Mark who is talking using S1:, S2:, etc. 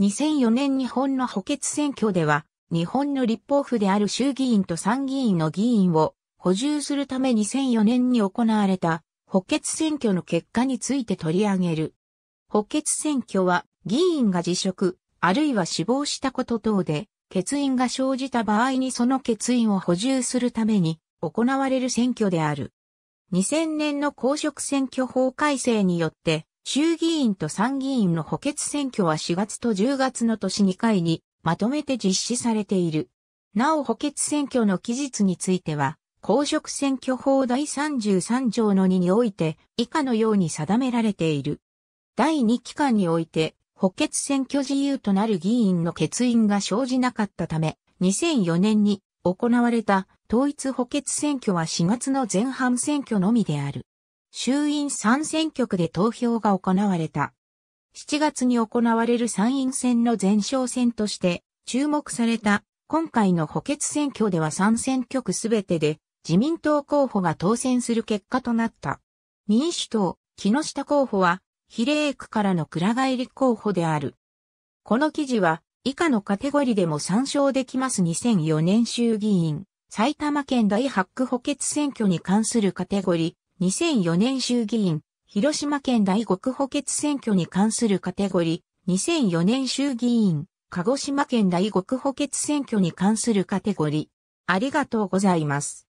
S1: 2004年日本の補欠選挙では、日本の立法府である衆議院と参議院の議員を補充するため2004年に行われた補欠選挙の結果について取り上げる。補欠選挙は議員が辞職、あるいは死亡したこと等で、欠員が生じた場合にその欠員を補充するために行われる選挙である。2000年の公職選挙法改正によって衆議院と参議院の補欠選挙は4月と10月の年2回にまとめて実施されている。なお補欠選挙の期日については、公職選挙法第33条の2において以下のように定められている。第2期間において補欠選挙自由となる議員の欠員が生じなかったため、2004年に行われた統一補欠選挙は4月の前半選挙のみである。衆院参選局で投票が行われた。7月に行われる参院選の前哨戦として注目された今回の補欠選挙では参選局すべてで自民党候補が当選する結果となった。民主党、木下候補は比例区からの倉返り候補である。この記事は以下のカテゴリでも参照できます2004年衆議院埼玉県大発区補欠選挙に関するカテゴリ2004年衆議院、広島県第5区補欠選挙に関するカテゴリー、2004年衆議院、鹿児島県第5区補欠選挙に関するカテゴリー。ありがとうございます。